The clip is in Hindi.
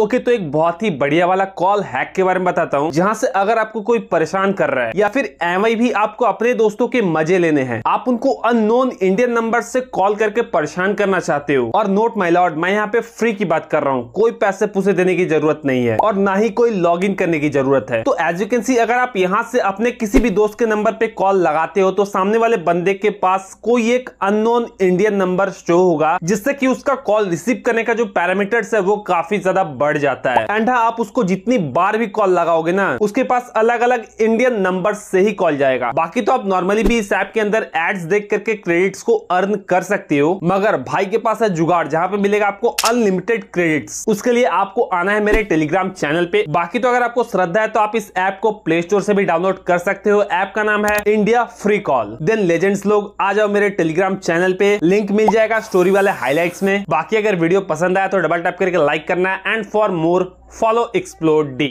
ओके तो एक बहुत ही बढ़िया वाला कॉल हैक के बारे में बताता हूँ जहाँ से अगर आपको कोई परेशान कर रहा है या फिर एम भी आपको अपने दोस्तों के मजे लेने हैं आप उनको अननोन इंडियन नंबर से कॉल करके परेशान करना चाहते हो और नोट माई लॉर्ड मैं यहाँ पे फ्री की बात कर रहा हूँ कोई पैसे पूसे देने की जरूरत नहीं है और ना ही कोई लॉग करने की जरूरत है तो एज यू कैन सी अगर आप यहाँ से अपने किसी भी दोस्त के नंबर पे कॉल लगाते हो तो सामने वाले बंदे के पास कोई एक अननोन इंडियन नंबर शो होगा जिससे की उसका कॉल रिसीव करने का जो पैरामीटर है वो काफी ज्यादा बढ़ जाता है एंड हाँ आप उसको जितनी बार भी कॉल लगाओगे ना उसके पास अलग अलग इंडियन नंबर से ही कॉल जाएगा बाकी तो आप नॉर्मली भी इस ऐप के अंदर एड्स देख करके क्रेडिट को अर्न कर सकते हो मगर भाई के पास है जुगाड़ जहाँ पे मिलेगा आपको अनलिमिटेड क्रेडिट उसके लिए आपको आना है मेरे टेलीग्राम चैनल पे बाकी तो अगर आपको श्रद्धा है तो आप इस ऐप को प्ले स्टोर से भी डाउनलोड कर सकते हो ऐप का नाम है India free call then legends लोग आ जाओ मेरे टेलीग्राम चैनल पे लिंक मिल जाएगा स्टोरी वाले हाईलाइट्स में बाकी अगर वीडियो पसंद आया तो डबल टैप करके लाइक करना and for for more follow explore D.